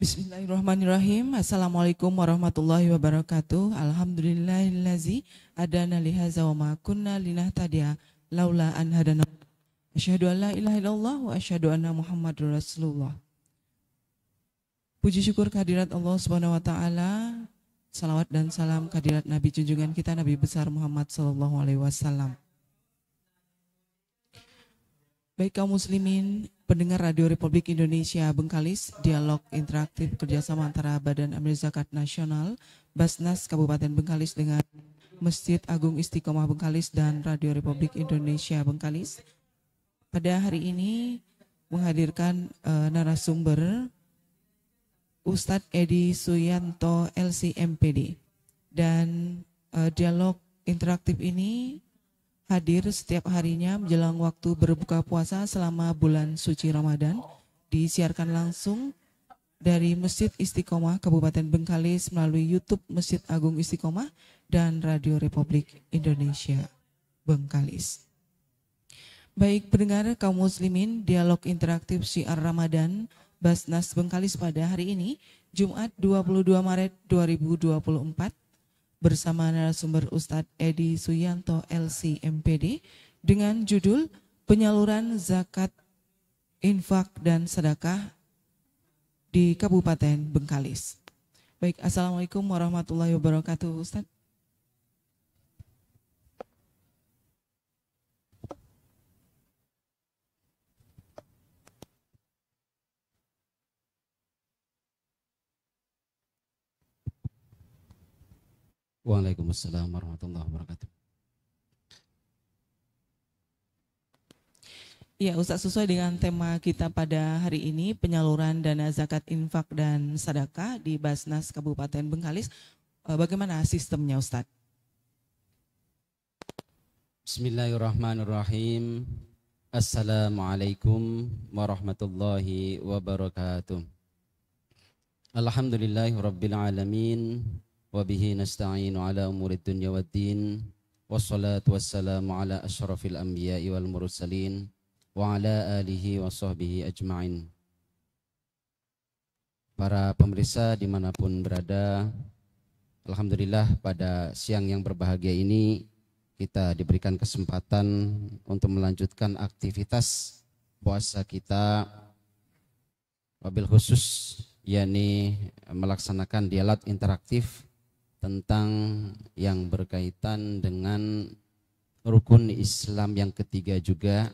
Bismillahirrahmanirrahim. Assalamualaikum warahmatullahi wabarakatuh. Alhamdulillahillazi adana lihaza wa ma kunna linahtadiya laula an hadana. Asyhadu an la ilaha illallah wa asyhadu anna Muhammadur Rasulullah. Puji syukur kehadirat Allah Subhanahu wa taala. Salawat dan salam kehadirat Nabi junjungan kita Nabi besar Muhammad sallallahu alaihi wasallam. Baik kaum muslimin, Pendengar Radio Republik Indonesia Bengkalis, dialog interaktif kerjasama antara Badan Amil Zakat Nasional, Basnas Kabupaten Bengkalis dengan Masjid Agung Istiqomah Bengkalis dan Radio Republik Indonesia Bengkalis. Pada hari ini menghadirkan uh, narasumber Ustadz Edi Suyanto LCMPD dan uh, dialog interaktif ini hadir setiap harinya menjelang waktu berbuka puasa selama bulan suci Ramadan disiarkan langsung dari Masjid Istiqomah Kabupaten Bengkalis melalui YouTube Masjid Agung Istiqomah dan Radio Republik Indonesia Bengkalis. Baik pendengar kaum muslimin, dialog interaktif siar Ramadan Basnas Bengkalis pada hari ini, Jumat 22 Maret 2024 bersama narasumber Ustadz Edi Suyanto LC MPD dengan judul Penyaluran Zakat Infak dan Sedekah di Kabupaten Bengkalis. Baik, Assalamualaikum warahmatullahi wabarakatuh Ustadz. Waalaikumsalam warahmatullahi wabarakatuh. Ya, Ustaz sesuai dengan tema kita pada hari ini penyaluran dana zakat infak dan sedekah di Basnas Kabupaten Bengkalis. Eh, bagaimana sistemnya Ustaz? Bismillahirrahmanirrahim. Assalamualaikum warahmatullahi wabarakatuh. Alhamdulillahirabbil alamin. وبه نستعين على wa الدنيا ala ashrafil anbiya'i wal mursalin wa ala alihi wa sahbihi ajma'in. Para pemirsa dimanapun berada, Alhamdulillah pada siang yang berbahagia ini kita diberikan kesempatan untuk melanjutkan aktivitas puasa kita wabil khusus yakni melaksanakan dialog interaktif tentang yang berkaitan dengan rukun Islam yang ketiga juga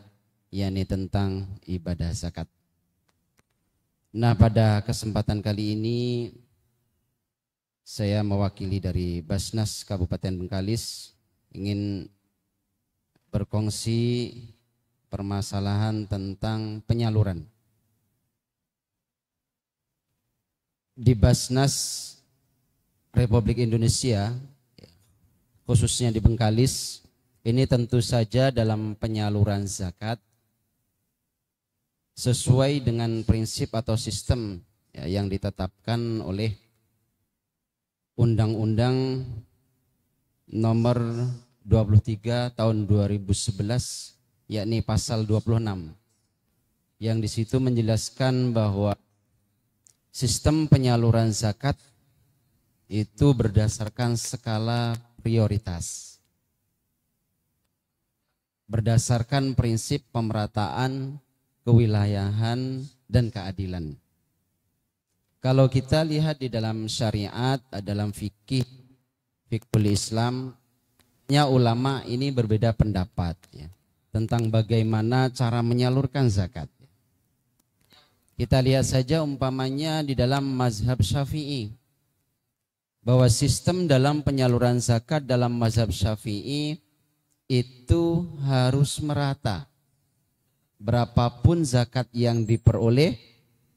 yakni tentang ibadah zakat. Nah, pada kesempatan kali ini saya mewakili dari Basnas Kabupaten Bengkalis ingin berkongsi permasalahan tentang penyaluran. Di Basnas Republik Indonesia, khususnya di Bengkalis, ini tentu saja dalam penyaluran zakat sesuai dengan prinsip atau sistem ya, yang ditetapkan oleh Undang-Undang nomor 23 tahun 2011 yakni pasal 26 yang di situ menjelaskan bahwa sistem penyaluran zakat itu berdasarkan skala prioritas. Berdasarkan prinsip pemerataan, kewilayahan, dan keadilan. Kalau kita lihat di dalam syariat, dalam fikih, fikul Islam, ya ulama ini berbeda pendapat ya, tentang bagaimana cara menyalurkan zakat. Kita lihat saja umpamanya di dalam mazhab syafi'i bahwa sistem dalam penyaluran zakat dalam mazhab Syafi'i itu harus merata. Berapapun zakat yang diperoleh,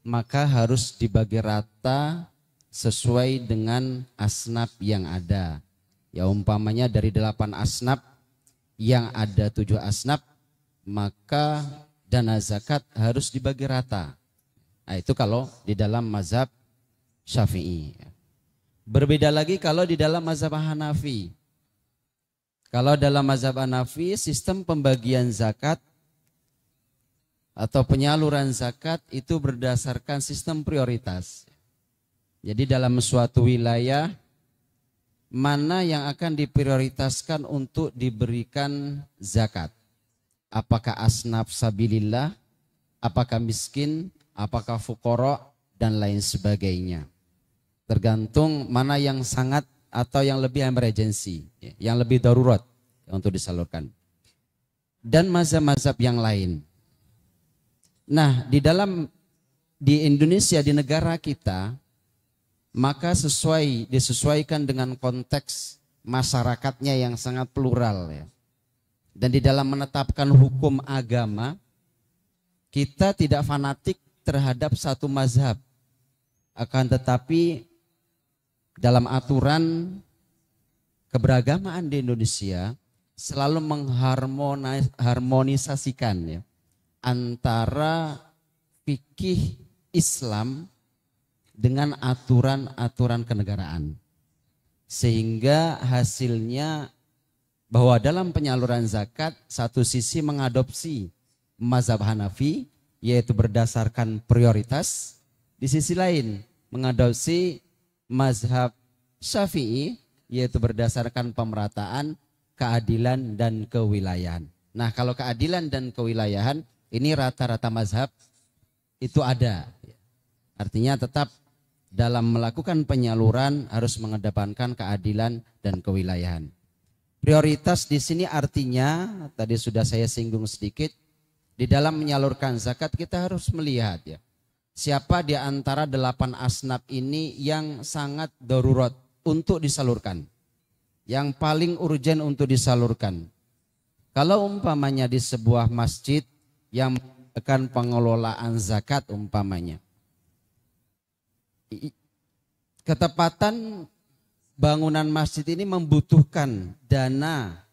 maka harus dibagi rata sesuai dengan asnaf yang ada. Ya umpamanya dari delapan asnaf yang ada tujuh asnaf, maka dana zakat harus dibagi rata. Nah, itu kalau di dalam mazhab Syafi'i. Berbeda lagi kalau di dalam mazhab Hanafi. Kalau dalam mazhab Hanafi, sistem pembagian zakat atau penyaluran zakat itu berdasarkan sistem prioritas. Jadi dalam suatu wilayah, mana yang akan diprioritaskan untuk diberikan zakat? Apakah asnaf sabilillah, apakah miskin, apakah fukoro, dan lain sebagainya. Tergantung mana yang sangat atau yang lebih emergency, yang lebih darurat untuk disalurkan. Dan mazhab-mazhab yang lain. Nah, di dalam di Indonesia di negara kita maka sesuai disesuaikan dengan konteks masyarakatnya yang sangat plural ya. Dan di dalam menetapkan hukum agama kita tidak fanatik terhadap satu mazhab akan tetapi dalam aturan keberagamaan di Indonesia selalu mengharmonisasikan ya antara fikih Islam dengan aturan-aturan kenegaraan. Sehingga hasilnya bahwa dalam penyaluran zakat satu sisi mengadopsi mazhab Hanafi yaitu berdasarkan prioritas, di sisi lain mengadopsi mazhab Syafi'i yaitu berdasarkan pemerataan, keadilan dan kewilayahan. Nah, kalau keadilan dan kewilayahan ini rata-rata mazhab itu ada. Artinya tetap dalam melakukan penyaluran harus mengedepankan keadilan dan kewilayahan. Prioritas di sini artinya tadi sudah saya singgung sedikit di dalam menyalurkan zakat kita harus melihat ya Siapa di antara delapan asnaf ini yang sangat darurat untuk disalurkan? Yang paling urgen untuk disalurkan. Kalau umpamanya di sebuah masjid yang akan pengelolaan zakat umpamanya. Ketepatan bangunan masjid ini membutuhkan dana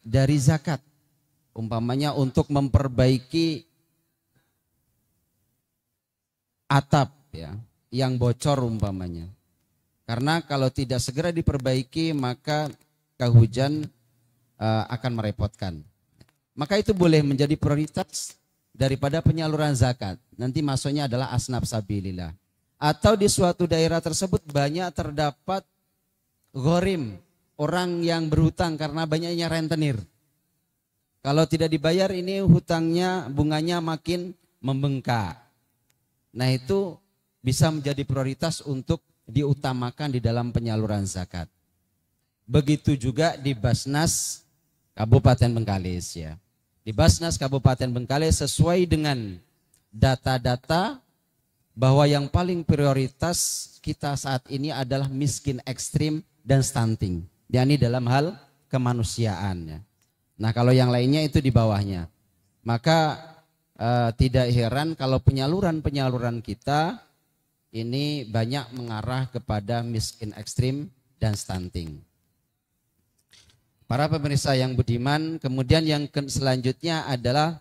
dari zakat. Umpamanya untuk memperbaiki atap ya yang bocor umpamanya. Karena kalau tidak segera diperbaiki maka kehujan uh, akan merepotkan. Maka itu boleh menjadi prioritas daripada penyaluran zakat. Nanti masuknya adalah asnaf sabilillah. Atau di suatu daerah tersebut banyak terdapat gorim, orang yang berhutang karena banyaknya rentenir. Kalau tidak dibayar ini hutangnya bunganya makin membengkak. Nah itu bisa menjadi prioritas untuk diutamakan di dalam penyaluran zakat. Begitu juga di Basnas Kabupaten Bengkalis ya. Di Basnas Kabupaten Bengkalis sesuai dengan data-data bahwa yang paling prioritas kita saat ini adalah miskin ekstrim dan stunting. yakni dalam hal kemanusiaan. Ya. Nah kalau yang lainnya itu di bawahnya. Maka uh, tidak heran kalau penyaluran-penyaluran kita ini banyak mengarah kepada miskin ekstrim dan stunting. Para pemirsa yang budiman, kemudian yang selanjutnya adalah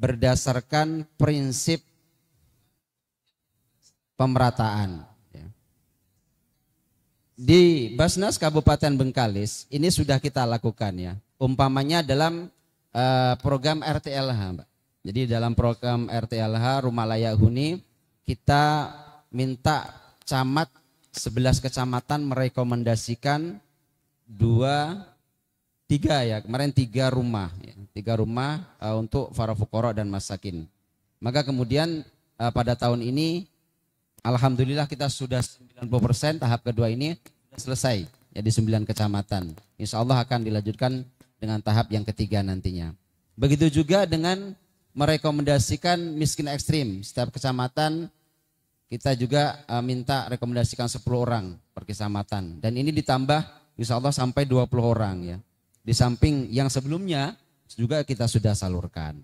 berdasarkan prinsip pemerataan. Ya. Di Basnas Kabupaten Bengkalis ini sudah kita lakukan ya. Umpamanya dalam eh, program RTLH, Mbak. Jadi dalam program RTLH Rumah Layak Huni kita minta camat 11 kecamatan merekomendasikan dua tiga ya kemarin tiga rumah ya, tiga rumah uh, untuk para fukoro dan masakin maka kemudian uh, pada tahun ini alhamdulillah kita sudah 90% tahap kedua ini selesai ya di sembilan kecamatan insyaallah akan dilanjutkan dengan tahap yang ketiga nantinya begitu juga dengan merekomendasikan miskin ekstrim. Setiap kecamatan kita juga eh, minta rekomendasikan 10 orang per kecamatan. Dan ini ditambah insya Allah sampai 20 orang ya. Di samping yang sebelumnya juga kita sudah salurkan.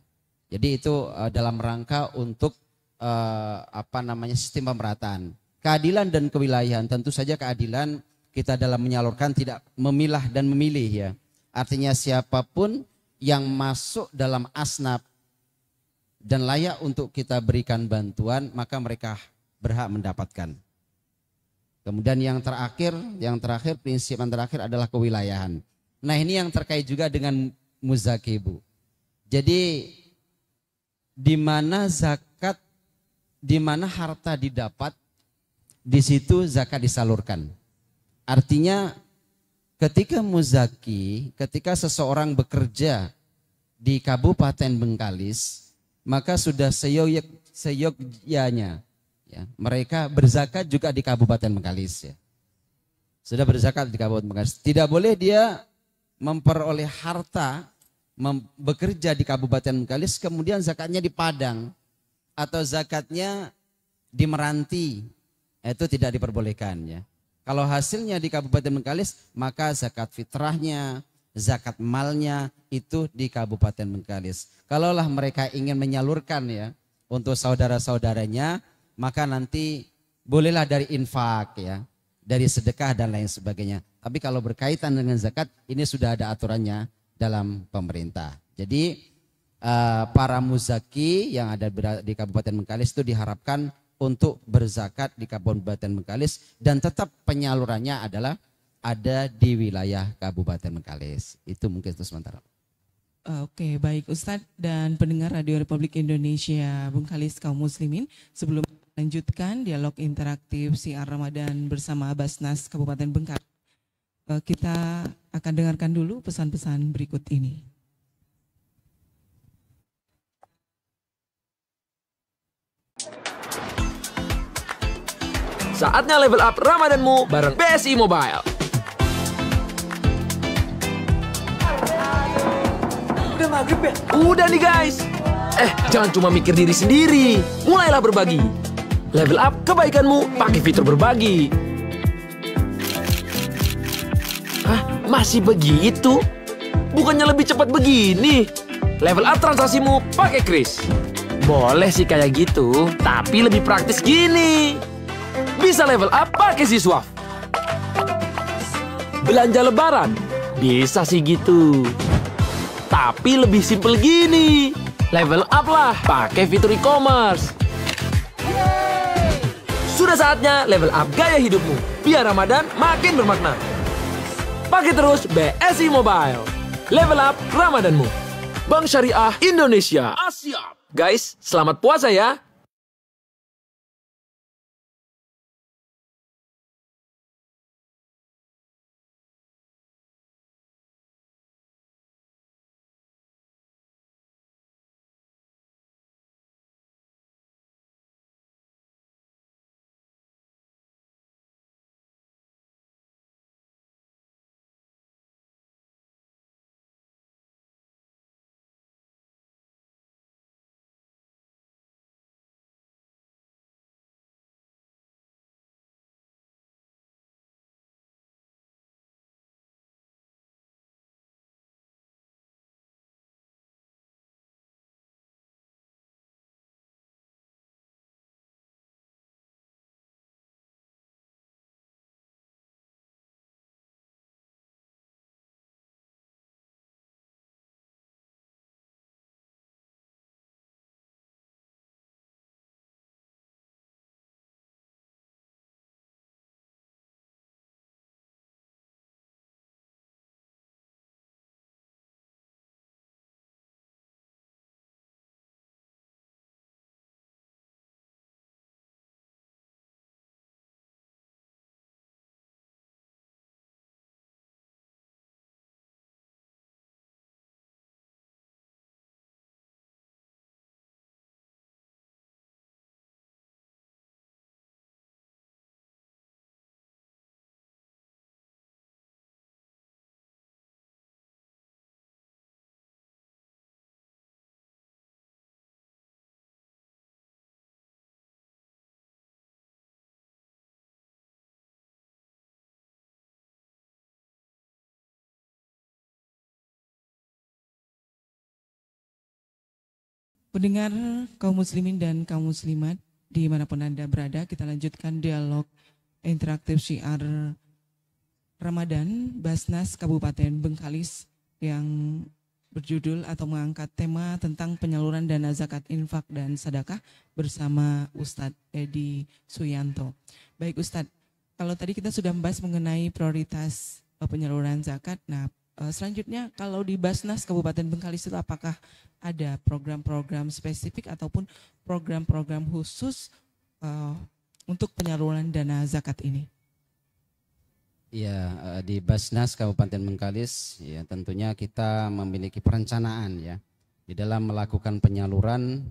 Jadi itu eh, dalam rangka untuk eh, apa namanya sistem pemerataan. Keadilan dan kewilayahan tentu saja keadilan kita dalam menyalurkan tidak memilah dan memilih ya. Artinya siapapun yang masuk dalam asnaf dan layak untuk kita berikan bantuan, maka mereka berhak mendapatkan. Kemudian yang terakhir, yang terakhir prinsip yang terakhir adalah kewilayahan. Nah ini yang terkait juga dengan muzakibu. Jadi di mana zakat, di mana harta didapat, di situ zakat disalurkan. Artinya ketika muzaki, ketika seseorang bekerja di Kabupaten Bengkalis, maka sudah seyoyek seyogyanya ya mereka berzakat juga di Kabupaten Bengkalis ya sudah berzakat di Kabupaten Bengkalis tidak boleh dia memperoleh harta mem bekerja di Kabupaten Bengkalis kemudian zakatnya di Padang atau zakatnya di Meranti itu tidak diperbolehkan ya kalau hasilnya di Kabupaten Bengkalis maka zakat fitrahnya zakat malnya itu di Kabupaten Bengkalis. Kalaulah mereka ingin menyalurkan ya untuk saudara-saudaranya, maka nanti bolehlah dari infak ya, dari sedekah dan lain sebagainya. Tapi kalau berkaitan dengan zakat, ini sudah ada aturannya dalam pemerintah. Jadi eh, para muzaki yang ada di Kabupaten Bengkalis itu diharapkan untuk berzakat di Kabupaten Bengkalis dan tetap penyalurannya adalah ada di wilayah Kabupaten Mengkalis. Itu mungkin itu sementara. Ah, oke, okay, baik Ustadz dan pendengar Radio Republik Indonesia Bung Kalis kaum muslimin. Sebelum lanjutkan dialog interaktif siar Ramadan bersama Basnas Kabupaten Bengkalis, eh, kita akan dengarkan dulu pesan-pesan berikut ini. Saatnya level up Ramadanmu bareng BSI Mobile. Udah maghrib ya? Udah nih guys. Eh, jangan cuma mikir diri sendiri. Mulailah berbagi. Level up kebaikanmu pakai fitur berbagi. Hah? Masih begitu? Bukannya lebih cepat begini. Level up transaksimu pakai Kris. Boleh sih kayak gitu, tapi lebih praktis gini. Bisa level up pakai siswa. Belanja lebaran, bisa sih gitu. Tapi lebih simpel gini. Level up lah, pakai fitur e-commerce. Sudah saatnya level up gaya hidupmu, biar Ramadan makin bermakna. Pakai terus BSI Mobile. Level up Ramadanmu. Bank Syariah Indonesia. Asia. Guys, selamat puasa ya. Mendengar kaum muslimin dan kaum muslimat di dimanapun Anda berada, kita lanjutkan dialog interaktif syiar Ramadan Basnas Kabupaten Bengkalis yang berjudul atau mengangkat tema tentang penyaluran dana zakat infak dan sedekah bersama Ustadz Edi Suyanto. Baik Ustadz, kalau tadi kita sudah membahas mengenai prioritas penyaluran zakat, nah Eh, selanjutnya kalau di Basnas Kabupaten Bengkalis itu apakah ada program-program spesifik ataupun program-program khusus eh, untuk penyaluran dana zakat ini? Ya di Basnas Kabupaten Bengkalis ya tentunya kita memiliki perencanaan ya di dalam melakukan penyaluran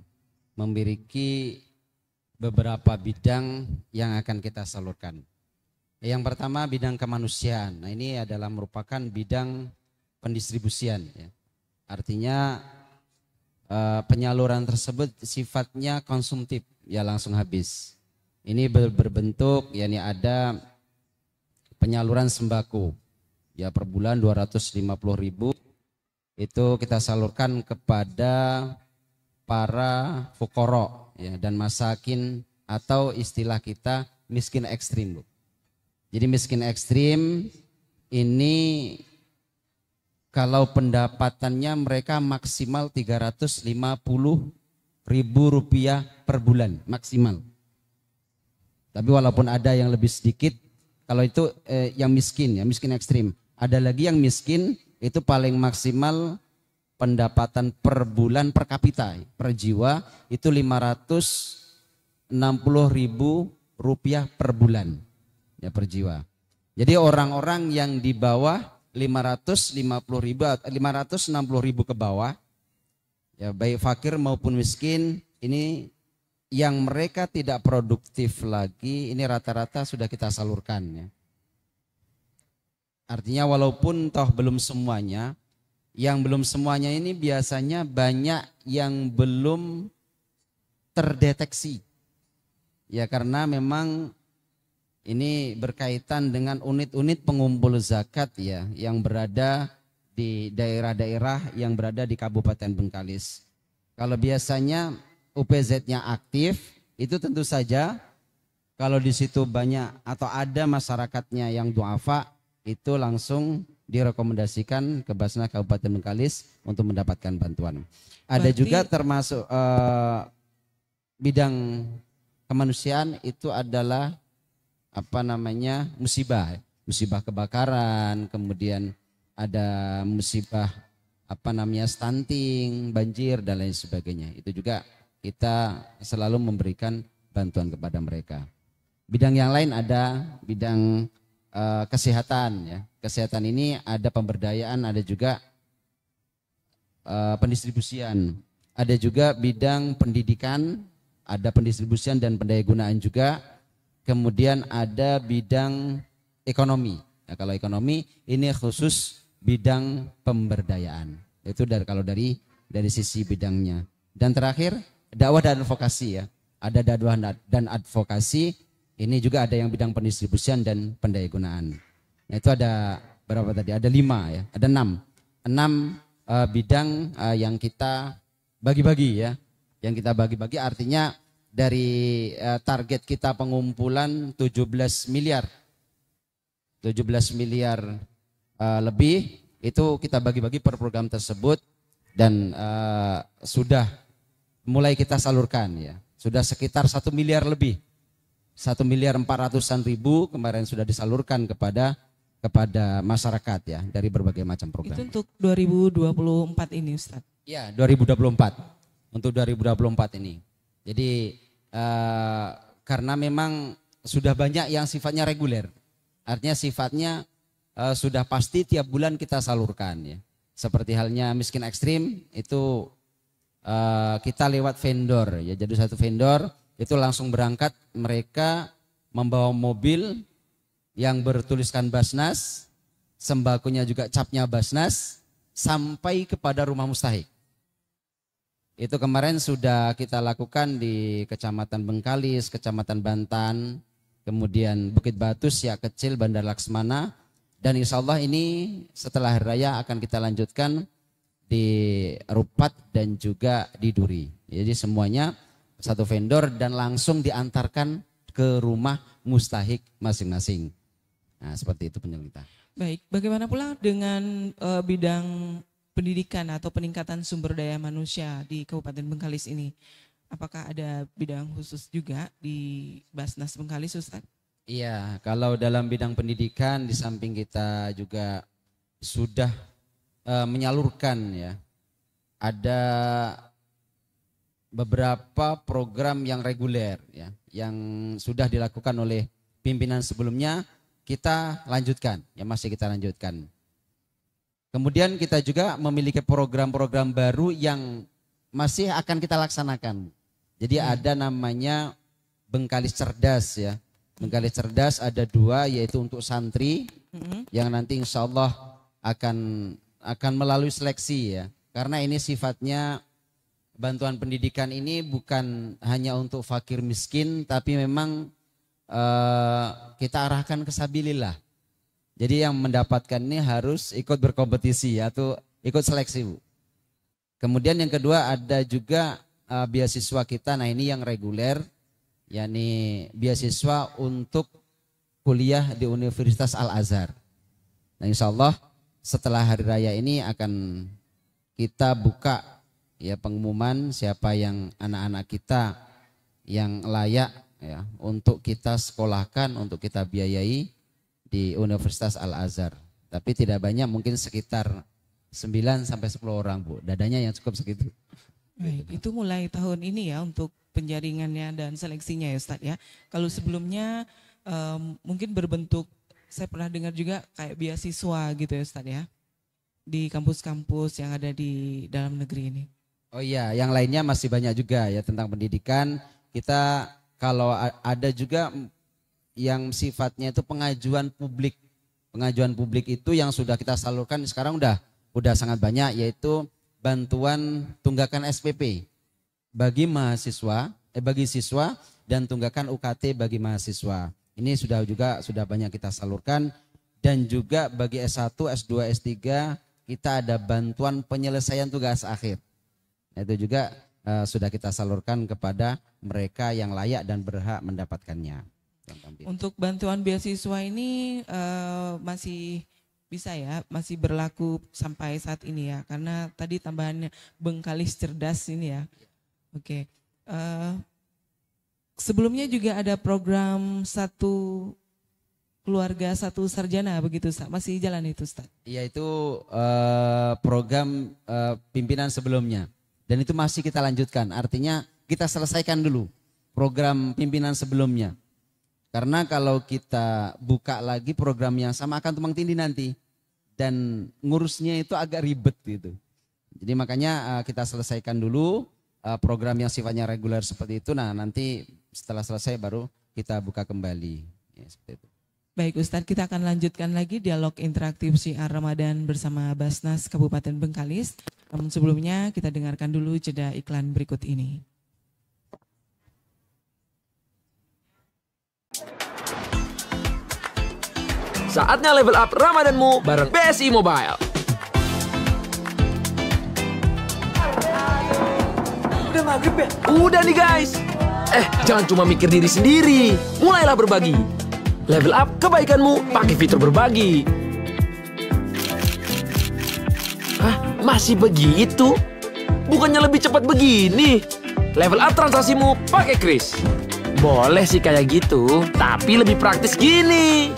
memiliki beberapa bidang yang akan kita salurkan yang pertama bidang kemanusiaan. Nah, ini adalah merupakan bidang pendistribusian ya. Artinya eh, penyaluran tersebut sifatnya konsumtif, ya langsung habis. Ini berbentuk, ya ini ada penyaluran sembako. Ya per bulan ribu itu kita salurkan kepada para fukoro ya, dan masakin atau istilah kita miskin ekstrim bu. Jadi miskin ekstrim ini kalau pendapatannya mereka maksimal 350 ribu rupiah per bulan maksimal. Tapi walaupun ada yang lebih sedikit, kalau itu eh, yang miskin ya miskin ekstrim. Ada lagi yang miskin itu paling maksimal pendapatan per bulan per kapita per jiwa itu 560 ribu rupiah per bulan ya per jiwa. Jadi orang-orang yang di bawah 550 ribu, 560 eh, ribu ke bawah, ya baik fakir maupun miskin, ini yang mereka tidak produktif lagi, ini rata-rata sudah kita salurkan ya. Artinya walaupun toh belum semuanya, yang belum semuanya ini biasanya banyak yang belum terdeteksi. Ya karena memang ini berkaitan dengan unit-unit pengumpul zakat ya yang berada di daerah-daerah yang berada di Kabupaten Bengkalis. Kalau biasanya UPZ-nya aktif, itu tentu saja kalau di situ banyak atau ada masyarakatnya yang duafa, itu langsung direkomendasikan ke Basnas Kabupaten Bengkalis untuk mendapatkan bantuan. Ada Berarti... juga termasuk uh, bidang kemanusiaan itu adalah apa namanya musibah, musibah kebakaran, kemudian ada musibah apa namanya stunting, banjir dan lain sebagainya. Itu juga kita selalu memberikan bantuan kepada mereka. Bidang yang lain ada bidang uh, kesehatan ya. Kesehatan ini ada pemberdayaan, ada juga uh, pendistribusian, ada juga bidang pendidikan, ada pendistribusian dan gunaan juga kemudian ada bidang ekonomi. Nah, kalau ekonomi ini khusus bidang pemberdayaan. Itu dari kalau dari dari sisi bidangnya. Dan terakhir dakwah dan advokasi ya. Ada dakwah dan advokasi. Ini juga ada yang bidang pendistribusian dan pendayagunaan. Nah, itu ada berapa tadi? Ada lima ya, ada enam. Enam uh, bidang uh, yang kita bagi-bagi ya. Yang kita bagi-bagi artinya dari eh, target kita pengumpulan 17 miliar. 17 miliar eh, lebih itu kita bagi-bagi per program tersebut dan eh, sudah mulai kita salurkan ya. Sudah sekitar satu miliar lebih. satu miliar empat ratusan ribu kemarin sudah disalurkan kepada kepada masyarakat ya dari berbagai macam program. Itu untuk 2024 ini Ustaz. Ya, 2024. Untuk 2024 ini. Jadi Eh, karena memang sudah banyak yang sifatnya reguler. Artinya sifatnya uh, sudah pasti tiap bulan kita salurkan ya. Seperti halnya miskin ekstrim itu uh, kita lewat vendor ya. Jadi satu vendor itu langsung berangkat mereka membawa mobil yang bertuliskan Basnas, sembakunya juga capnya Basnas sampai kepada rumah mustahik. Itu kemarin sudah kita lakukan di Kecamatan Bengkalis, Kecamatan Bantan, kemudian Bukit Batu, Siak Kecil, Bandar Laksmana, dan insya Allah ini setelah hari raya akan kita lanjutkan di Rupat dan juga di Duri. Jadi semuanya satu vendor dan langsung diantarkan ke rumah mustahik masing-masing. Nah seperti itu penyelenggara. Baik, bagaimana pula dengan uh, bidang pendidikan atau peningkatan sumber daya manusia di Kabupaten Bengkalis ini. Apakah ada bidang khusus juga di Basnas Bengkalis, Ustaz? Iya, kalau dalam bidang pendidikan di samping kita juga sudah e, menyalurkan ya. Ada beberapa program yang reguler ya, yang sudah dilakukan oleh pimpinan sebelumnya kita lanjutkan, ya masih kita lanjutkan. Kemudian kita juga memiliki program-program baru yang masih akan kita laksanakan. Jadi hmm. ada namanya Bengkalis Cerdas ya. Bengkalis Cerdas ada dua yaitu untuk santri hmm. yang nanti insya Allah akan akan melalui seleksi ya. Karena ini sifatnya bantuan pendidikan ini bukan hanya untuk fakir miskin tapi memang uh, kita arahkan ke sabilillah. Jadi yang mendapatkan ini harus ikut berkompetisi atau ikut seleksi Bu. Kemudian yang kedua ada juga uh, beasiswa kita. Nah ini yang reguler, yakni beasiswa untuk kuliah di Universitas Al Azhar. Nah insya Allah setelah hari raya ini akan kita buka ya pengumuman siapa yang anak-anak kita yang layak ya untuk kita sekolahkan, untuk kita biayai di Universitas Al-Azhar. Tapi tidak banyak, mungkin sekitar 9 sampai 10 orang, Bu. Dadanya yang cukup segitu. Baik, itu mulai tahun ini ya untuk penjaringannya dan seleksinya ya Ustaz ya. Kalau sebelumnya um, mungkin berbentuk saya pernah dengar juga kayak beasiswa gitu ya Ustaz ya. Di kampus-kampus yang ada di dalam negeri ini. Oh iya, yang lainnya masih banyak juga ya tentang pendidikan. Kita kalau ada juga yang sifatnya itu pengajuan publik. Pengajuan publik itu yang sudah kita salurkan sekarang udah udah sangat banyak yaitu bantuan tunggakan SPP bagi mahasiswa eh bagi siswa dan tunggakan UKT bagi mahasiswa. Ini sudah juga sudah banyak kita salurkan dan juga bagi S1, S2, S3 kita ada bantuan penyelesaian tugas akhir. Itu juga uh, sudah kita salurkan kepada mereka yang layak dan berhak mendapatkannya. Untuk bantuan beasiswa ini uh, masih bisa ya, masih berlaku sampai saat ini ya, karena tadi tambahannya bengkalis cerdas ini ya. Oke, okay. uh, eh, sebelumnya juga ada program satu keluarga satu sarjana begitu Ustaz. Masih jalan itu Ustaz? Iya itu uh, program uh, pimpinan sebelumnya. Dan itu masih kita lanjutkan. Artinya kita selesaikan dulu program pimpinan sebelumnya. Karena kalau kita buka lagi program yang sama akan tumpang tindih nanti dan ngurusnya itu agak ribet gitu. Jadi makanya eh, kita selesaikan dulu eh, program yang sifatnya reguler seperti itu. Nah nanti setelah selesai baru kita buka kembali. Ya, seperti itu. Baik Ustadz, kita akan lanjutkan lagi dialog interaktif siar Ramadan bersama Basnas Kabupaten Bengkalis. Namun sebelumnya kita dengarkan dulu jeda iklan berikut ini. Saatnya level up Ramadanmu bareng BSI Mobile. Udah maghrib ya? Udah nih guys. Eh, jangan cuma mikir diri sendiri. Mulailah berbagi. Level up kebaikanmu pakai fitur berbagi. Hah? Masih begitu? Bukannya lebih cepat begini? Level up transaksimu pakai Kris. Boleh sih kayak gitu, tapi lebih praktis gini.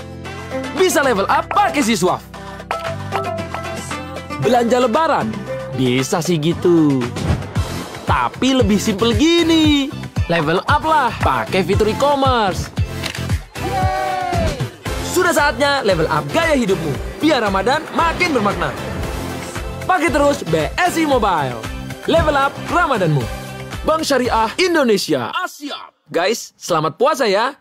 Bisa level up pakai si Belanja lebaran? Bisa sih gitu. Tapi lebih simple gini. Level up lah pakai fitur e-commerce. Sudah saatnya level up gaya hidupmu. Biar Ramadan makin bermakna. Pakai terus BSI Mobile. Level up Ramadanmu. Bank Syariah Indonesia. Asia. Guys, selamat puasa ya.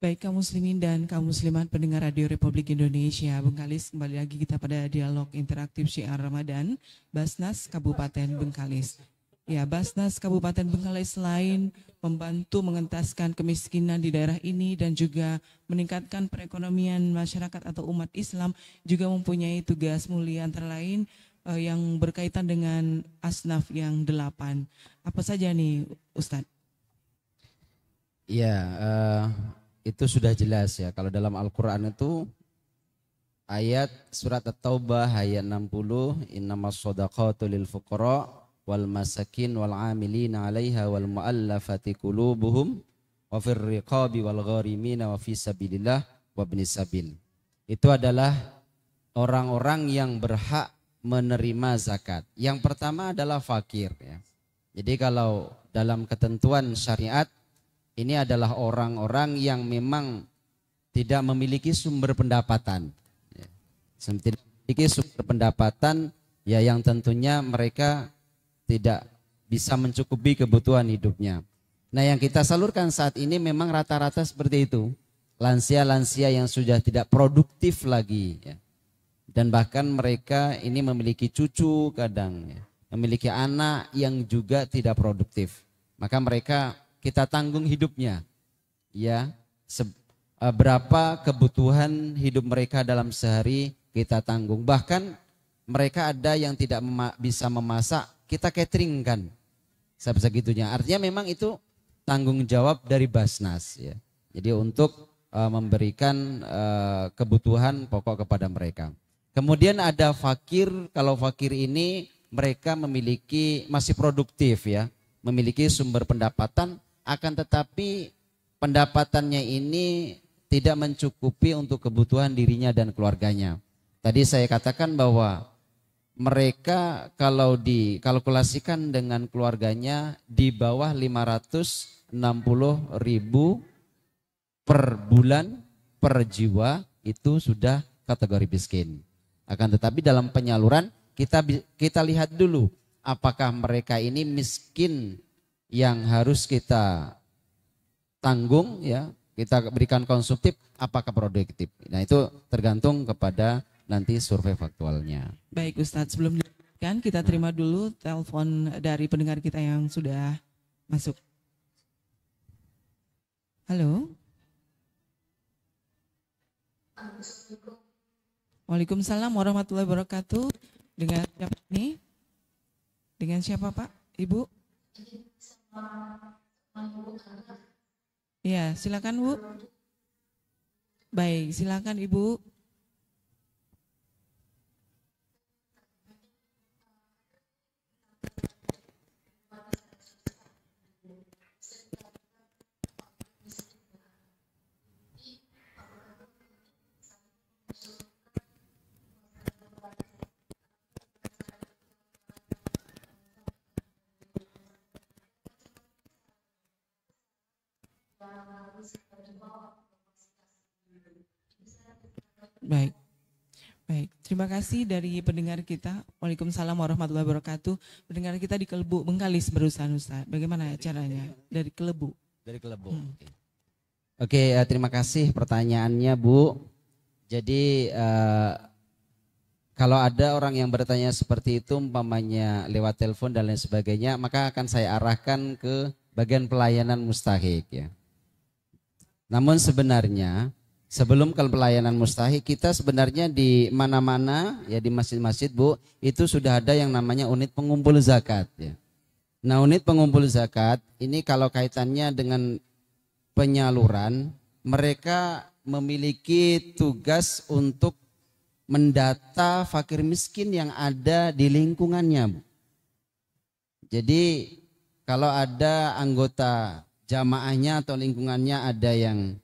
Baik kaum muslimin dan kaum muslimat pendengar Radio Republik Indonesia, Bengkalis kembali lagi kita pada dialog interaktif Syiar Ramadan Basnas Kabupaten Bengkalis. Ya, Basnas Kabupaten Bengkalis selain membantu mengentaskan kemiskinan di daerah ini dan juga meningkatkan perekonomian masyarakat atau umat Islam juga mempunyai tugas mulia antara lain eh, yang berkaitan dengan asnaf yang delapan. Apa saja nih Ustadz? Ya, uh, itu sudah jelas ya. Kalau dalam Al-Quran itu ayat surat At-Taubah ayat 60 innamas shadaqatu lil fuqara wal masakin wal amilina 'alaiha wal mu'allafati qulubuhum wa fir riqabi wal gharimina wa fi sabilillah wa ibn sabil. Itu adalah orang-orang yang berhak menerima zakat. Yang pertama adalah fakir ya. Jadi kalau dalam ketentuan syariat ini adalah orang-orang yang memang tidak memiliki sumber pendapatan. Ya. Tidak memiliki sumber pendapatan ya yang tentunya mereka tidak bisa mencukupi kebutuhan hidupnya. Nah yang kita salurkan saat ini memang rata-rata seperti itu. Lansia-lansia yang sudah tidak produktif lagi. Ya. Dan bahkan mereka ini memiliki cucu kadang. Ya. Memiliki anak yang juga tidak produktif. Maka mereka kita tanggung hidupnya. Ya, eh, berapa kebutuhan hidup mereka dalam sehari kita tanggung. Bahkan mereka ada yang tidak mema bisa memasak, kita cateringkan sampai segitunya. Artinya memang itu tanggung jawab dari Basnas ya. Jadi untuk uh, memberikan uh, kebutuhan pokok kepada mereka. Kemudian ada fakir, kalau fakir ini mereka memiliki masih produktif ya, memiliki sumber pendapatan akan tetapi pendapatannya ini tidak mencukupi untuk kebutuhan dirinya dan keluarganya. Tadi saya katakan bahwa mereka kalau dikalkulasikan dengan keluarganya di bawah 560 ribu per bulan per jiwa itu sudah kategori miskin. Akan tetapi dalam penyaluran kita kita lihat dulu apakah mereka ini miskin yang harus kita tanggung ya kita berikan konsumtif apakah produktif nah itu tergantung kepada nanti survei faktualnya baik Ustadz sebelum kan kita terima dulu telepon dari pendengar kita yang sudah masuk halo Waalaikumsalam warahmatullahi wabarakatuh. Dengan siapa ini? Dengan siapa Pak? Ibu? Ya, silakan Bu. Baik, silakan Ibu. Baik. Baik, terima kasih dari pendengar kita. Waalaikumsalam warahmatullahi wabarakatuh. Pendengar kita di Kelebu, Bengkalis berusaha Ustaz. Bagaimana dari, caranya? Dari Kelebu. Dari Kelebu. Hmm. Oke, okay, eh, terima kasih pertanyaannya Bu. Jadi uh, kalau ada orang yang bertanya seperti itu umpamanya lewat telepon dan lain sebagainya, maka akan saya arahkan ke bagian pelayanan mustahik ya. Namun sebenarnya sebelum ke pelayanan mustahik kita sebenarnya di mana-mana ya di masjid-masjid Bu itu sudah ada yang namanya unit pengumpul zakat ya. Nah, unit pengumpul zakat ini kalau kaitannya dengan penyaluran mereka memiliki tugas untuk mendata fakir miskin yang ada di lingkungannya. Jadi kalau ada anggota jamaahnya atau lingkungannya ada yang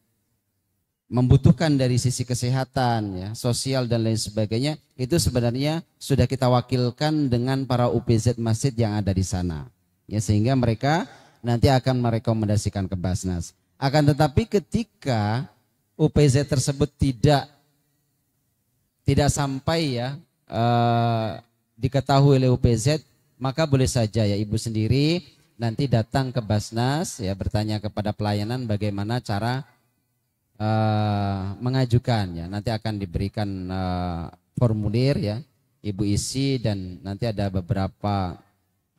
membutuhkan dari sisi kesehatan, ya, sosial dan lain sebagainya, itu sebenarnya sudah kita wakilkan dengan para UPZ masjid yang ada di sana. Ya, sehingga mereka nanti akan merekomendasikan ke Basnas. Akan tetapi ketika UPZ tersebut tidak tidak sampai ya eh, diketahui oleh UPZ, maka boleh saja ya ibu sendiri nanti datang ke Basnas ya bertanya kepada pelayanan bagaimana cara uh, mengajukan ya. Nanti akan diberikan uh, formulir ya, Ibu isi dan nanti ada beberapa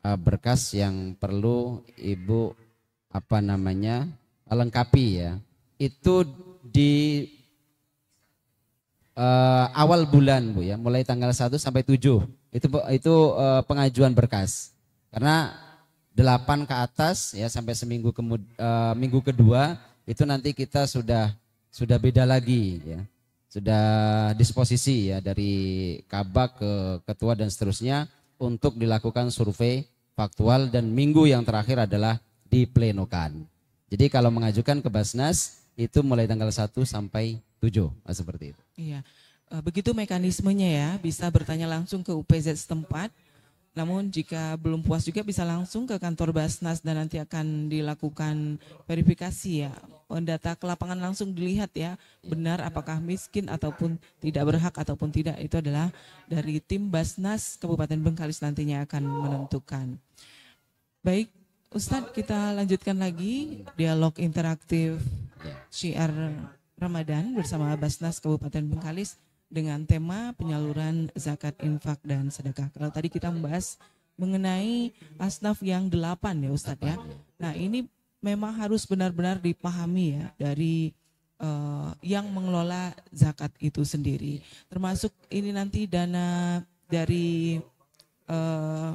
uh, berkas yang perlu Ibu apa namanya lengkapi ya. Itu di uh, awal bulan Bu ya, mulai tanggal 1 sampai 7. Itu itu uh, pengajuan berkas. Karena 8 ke atas ya sampai seminggu kemud, uh, eh, minggu kedua itu nanti kita sudah sudah beda lagi ya. Sudah disposisi ya dari kabak ke ketua dan seterusnya untuk dilakukan survei faktual dan minggu yang terakhir adalah di diplenokan. Jadi kalau mengajukan ke Basnas itu mulai tanggal 1 sampai 7 seperti itu. Iya. Eh, begitu mekanismenya ya, bisa bertanya langsung ke UPZ setempat namun jika belum puas juga bisa langsung ke kantor Basnas dan nanti akan dilakukan verifikasi ya. Oh, data ke lapangan langsung dilihat ya, benar apakah miskin ataupun tidak berhak ataupun tidak. Itu adalah dari tim Basnas Kabupaten Bengkalis nantinya akan menentukan. Baik, Ustadz kita lanjutkan lagi dialog interaktif ya. syiar Ramadan bersama Basnas Kabupaten Bengkalis dengan tema penyaluran zakat infak dan sedekah. Kalau tadi kita membahas mengenai asnaf yang delapan ya Ustadz ya. ya. Nah ini memang harus benar-benar dipahami ya dari uh, yang mengelola zakat itu sendiri. Termasuk ini nanti dana dari uh,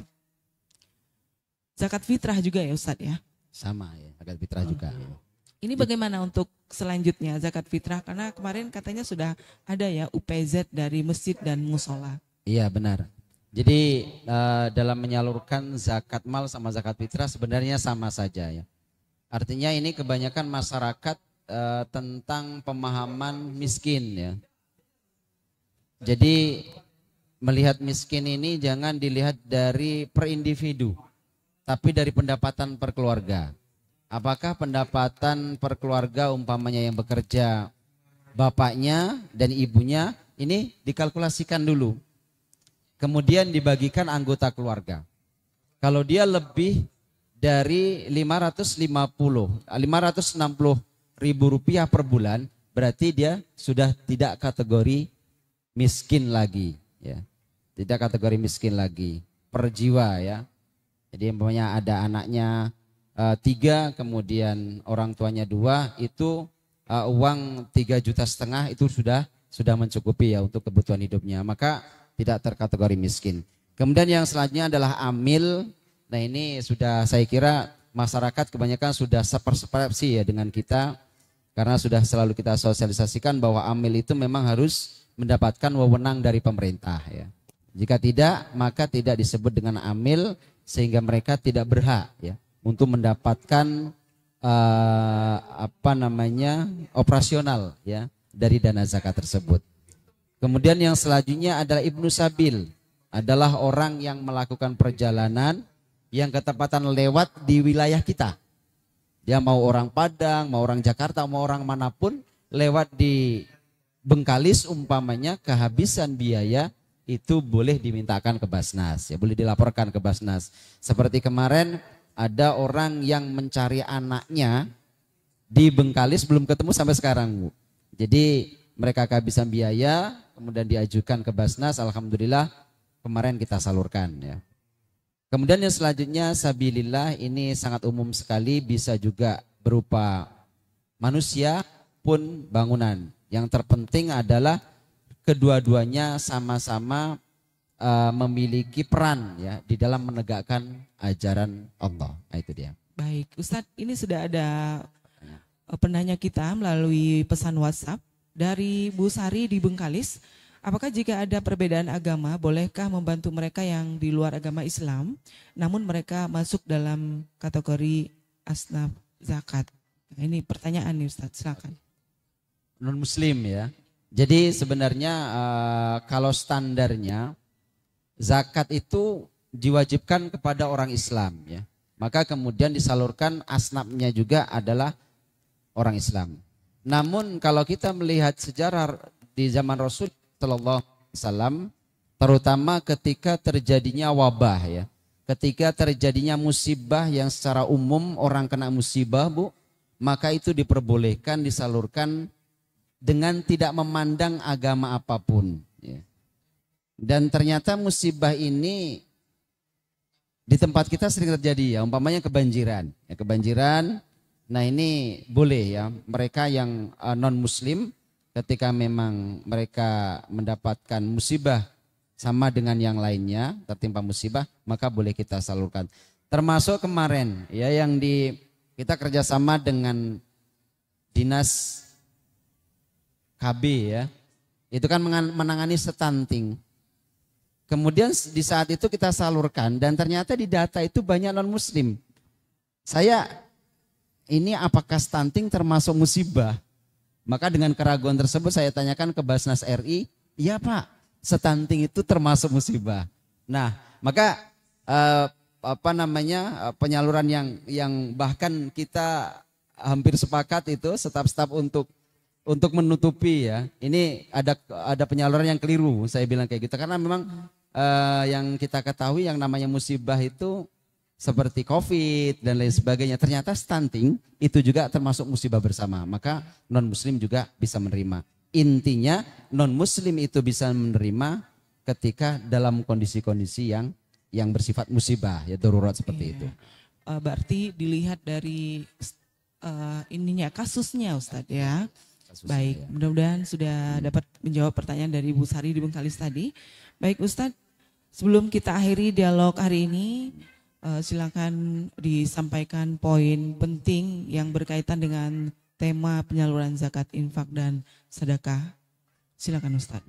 zakat fitrah juga ya Ustadz ya. Sama ya, zakat fitrah oh. juga. Ini bagaimana untuk selanjutnya zakat fitrah karena kemarin katanya sudah ada ya UPZ dari masjid dan musola. Iya benar. Jadi eh, dalam menyalurkan zakat mal sama zakat fitrah sebenarnya sama saja ya. Artinya ini kebanyakan masyarakat eh, tentang pemahaman miskin ya. Jadi melihat miskin ini jangan dilihat dari per individu, tapi dari pendapatan per keluarga. Apakah pendapatan per keluarga umpamanya yang bekerja bapaknya dan ibunya ini dikalkulasikan dulu. Kemudian dibagikan anggota keluarga. Kalau dia lebih dari 550 560 eh, ribu rupiah per bulan berarti dia sudah tidak kategori miskin lagi ya tidak kategori miskin lagi per jiwa ya jadi umpamanya ada anaknya uh, tiga, kemudian orang tuanya dua, itu uh, uang tiga juta setengah itu sudah sudah mencukupi ya untuk kebutuhan hidupnya. Maka tidak terkategori miskin. Kemudian yang selanjutnya adalah amil. Nah ini sudah saya kira masyarakat kebanyakan sudah sepersepsi ya dengan kita karena sudah selalu kita sosialisasikan bahwa amil itu memang harus mendapatkan wewenang dari pemerintah ya. Jika tidak, maka tidak disebut dengan amil sehingga mereka tidak berhak ya untuk mendapatkan uh, apa namanya operasional ya dari dana zakat tersebut. Kemudian yang selanjutnya adalah Ibnu Sabil adalah orang yang melakukan perjalanan yang ketepatan lewat di wilayah kita. Dia mau orang Padang, mau orang Jakarta, mau orang manapun lewat di Bengkalis umpamanya kehabisan biaya itu boleh dimintakan ke Basnas ya boleh dilaporkan ke Basnas. Seperti kemarin ada orang yang mencari anaknya di Bengkalis belum ketemu sampai sekarang Bu. Jadi mereka kehabisan biaya, kemudian diajukan ke Basnas, Alhamdulillah kemarin kita salurkan ya. Kemudian yang selanjutnya Sabilillah ini sangat umum sekali bisa juga berupa manusia pun bangunan. Yang terpenting adalah kedua-duanya sama-sama uh, memiliki peran ya di dalam menegakkan ajaran Allah. Nah, itu dia. Baik, Ustadz, ini sudah ada eh, penanya kita melalui pesan WhatsApp dari Bu Sari di Bengkalis. Apakah jika ada perbedaan agama, bolehkah membantu mereka yang di luar agama Islam, namun mereka masuk dalam kategori asnaf zakat? Nah, ini pertanyaan nih Ustaz, silakan. Non Muslim ya. Jadi sebenarnya uh, kalau standarnya zakat itu diwajibkan kepada orang Islam ya. Maka kemudian disalurkan asnapnya juga adalah orang Islam. Namun kalau kita melihat sejarah di zaman Rasul Shallallahu Wasallam, terutama ketika terjadinya wabah ya, ketika terjadinya musibah yang secara umum orang kena musibah bu, maka itu diperbolehkan disalurkan dengan tidak memandang agama apapun dan ternyata musibah ini di tempat kita sering terjadi ya, umpamanya kebanjiran. Ya, kebanjiran, nah ini boleh ya, mereka yang eh, non-muslim ketika memang mereka mendapatkan musibah sama dengan yang lainnya tertimpa musibah, maka boleh kita salurkan. Termasuk kemarin ya yang di kita kerjasama dengan dinas KB ya, itu kan menangani stunting. Kemudian di saat itu kita salurkan dan ternyata di data itu banyak non muslim. Saya ini apakah stunting termasuk musibah? Maka dengan keraguan tersebut saya tanyakan ke Basnas RI, "Iya, Pak, stunting itu termasuk musibah." Nah, maka eh, apa namanya? Eh, penyaluran yang yang bahkan kita hampir sepakat itu staf-staf untuk untuk menutupi ya. Ini ada ada penyaluran yang keliru saya bilang kayak gitu karena memang uh, yang kita ketahui yang namanya musibah itu seperti COVID dan lain sebagainya. Ternyata stunting itu juga termasuk musibah bersama. Maka non muslim juga bisa menerima. Intinya non muslim itu bisa menerima ketika dalam kondisi-kondisi yang yang bersifat musibah ya darurat seperti iya. itu. Eh, berarti dilihat dari uh, ininya kasusnya Ustadz ya. Baik, ya. mudah-mudahan sudah hmm. dapat menjawab pertanyaan dari Ibu Sari di Bengkalis tadi. Baik Ustadz, sebelum kita akhiri dialog hari ini, uh, silakan disampaikan poin penting yang berkaitan dengan tema penyaluran zakat infak dan sedekah. Silakan Ustadz.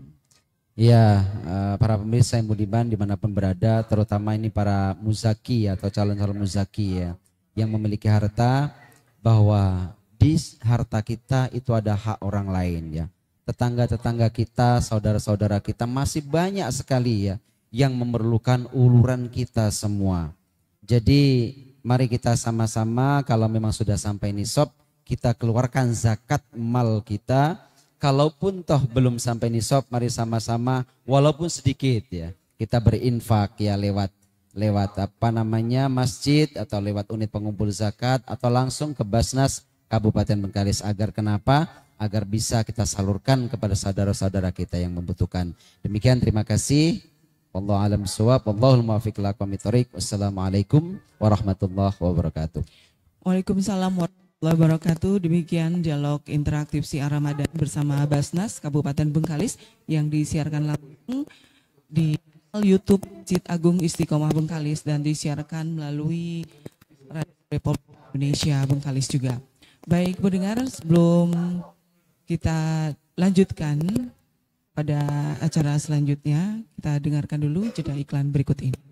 Ya, eh, para pemirsa yang budiman dimanapun berada, terutama ini para muzaki atau calon-calon muzaki ya, yang memiliki harta bahwa habis harta kita itu ada hak orang lain ya. Tetangga-tetangga kita, saudara-saudara kita masih banyak sekali ya yang memerlukan uluran kita semua. Jadi mari kita sama-sama kalau memang sudah sampai nisab kita keluarkan zakat mal kita. Kalaupun toh belum sampai nisab mari sama-sama walaupun sedikit ya kita berinfak ya lewat lewat apa namanya masjid atau lewat unit pengumpul zakat atau langsung ke Basnas Kabupaten Bengkalis agar kenapa? Agar bisa kita salurkan kepada saudara-saudara kita yang membutuhkan. Demikian terima kasih. Wallahu alam suwab. Wallahu muwafiq lakum Wassalamualaikum warahmatullahi wabarakatuh. Waalaikumsalam warahmatullahi wabarakatuh. Demikian dialog interaktif si Ramadan bersama Basnas Kabupaten Bengkalis yang disiarkan langsung di YouTube Masjid Agung Istiqomah Bengkalis dan disiarkan melalui Radio Republik Indonesia Bengkalis juga. Baik pendengar, sebelum kita lanjutkan pada acara selanjutnya, kita dengarkan dulu jeda iklan berikut ini.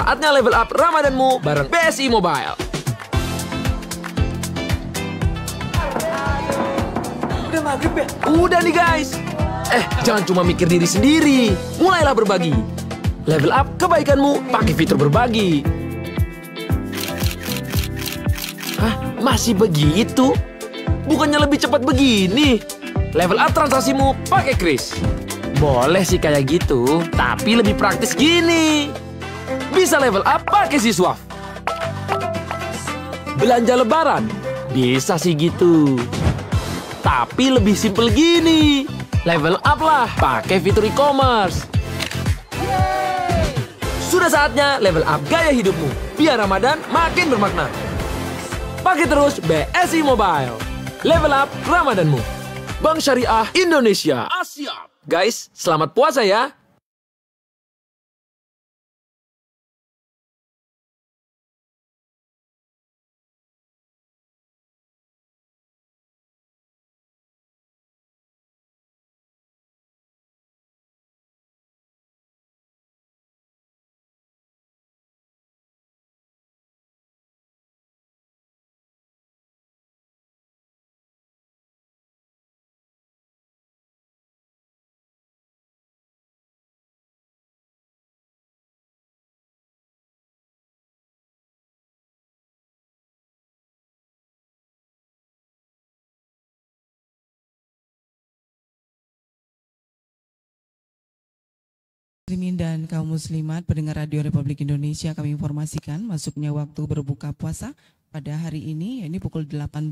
Saatnya level up Ramadanmu bareng BSI Mobile. Udah maghrib ya? Udah nih guys. Eh, jangan cuma mikir diri sendiri. Mulailah berbagi. Level up kebaikanmu pakai fitur berbagi. Hah? Masih begitu? Bukannya lebih cepat begini? Level up transaksimu pakai Kris. Boleh sih kayak gitu, tapi lebih praktis gini bisa level up pakai si Swaf. Belanja lebaran, bisa sih gitu. Tapi lebih simpel gini. Level up lah, pakai fitur e-commerce. Sudah saatnya level up gaya hidupmu, biar Ramadan makin bermakna. Pakai terus BSI Mobile. Level up Ramadanmu. Bank Syariah Indonesia. Asia. Guys, selamat puasa ya. Muslimin dan kaum muslimat pendengar Radio Republik Indonesia kami informasikan masuknya waktu berbuka puasa pada hari ini yakni pukul 18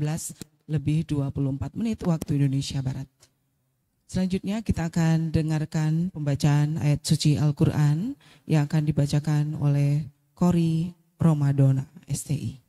lebih 24 menit waktu Indonesia Barat. Selanjutnya kita akan dengarkan pembacaan ayat suci Al-Qur'an yang akan dibacakan oleh Kori Romadona STI.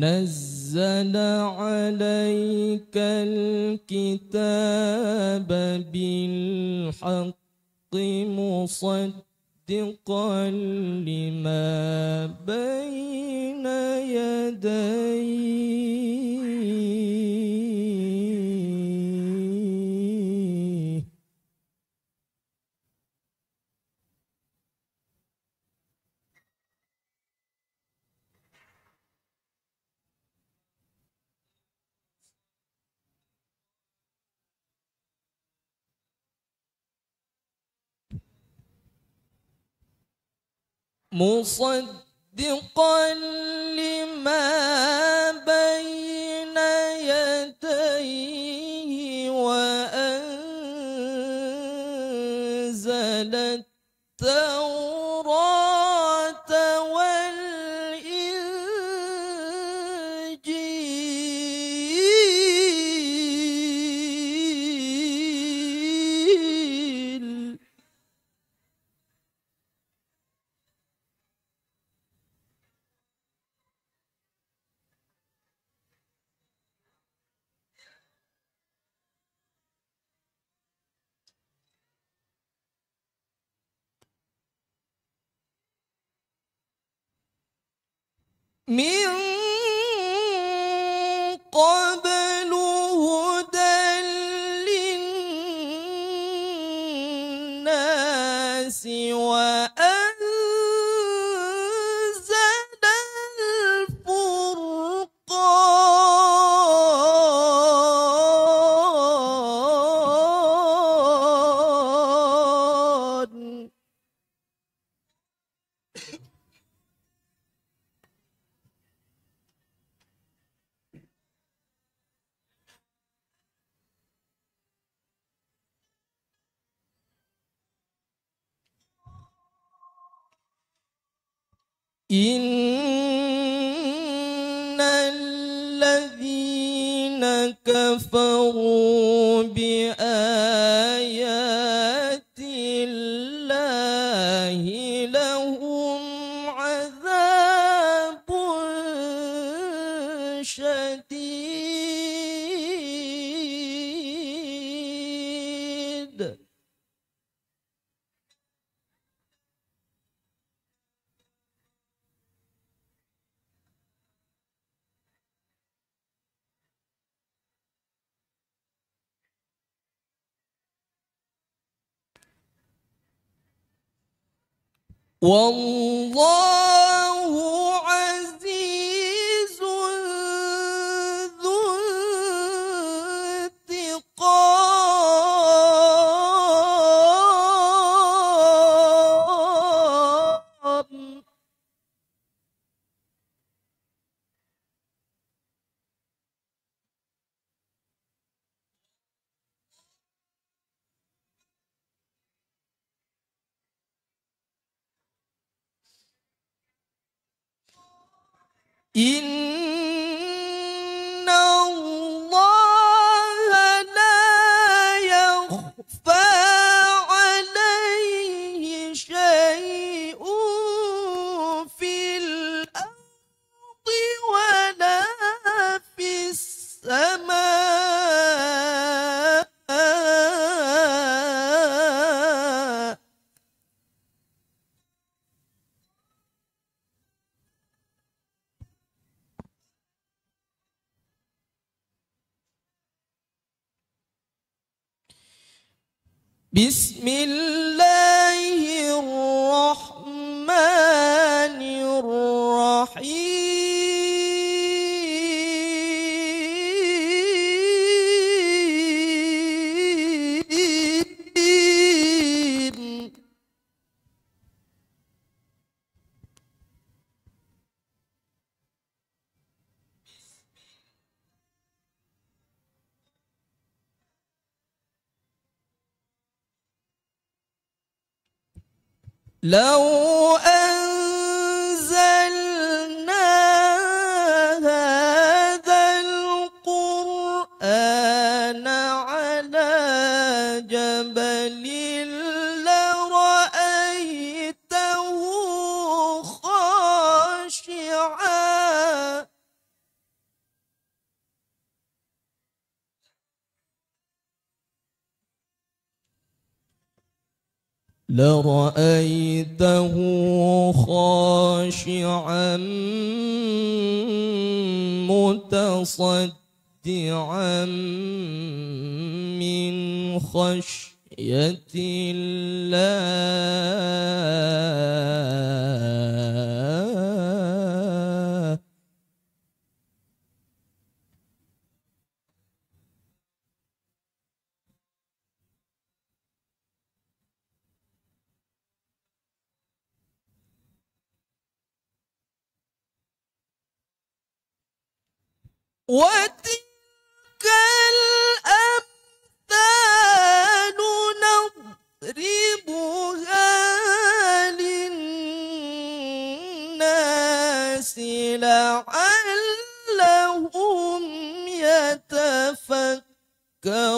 نزل عليك الكتاب بالحق مصدقا لما بين يديه مصدقا لما بين يديه وأنزل التوراة من the لو أن لرأيته خاشعا متصدعا من خشية الله وتلك الأمثال نضربها للناس لعلهم يتفكرون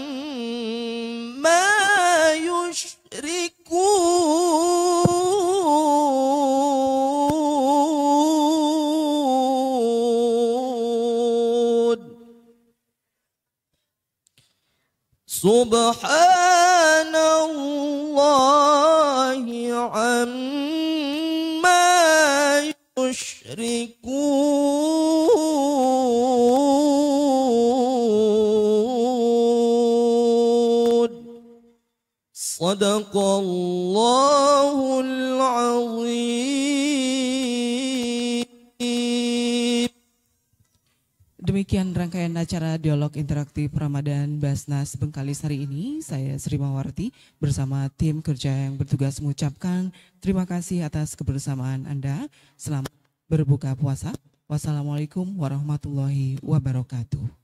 سبحان الله عما يشركون صدق الله العظيم Demikian rangkaian acara dialog interaktif Ramadan Basnas Bengkalis hari ini. Saya Sri Mawarti bersama tim kerja yang bertugas mengucapkan terima kasih atas kebersamaan Anda. Selamat berbuka puasa. Wassalamualaikum warahmatullahi wabarakatuh.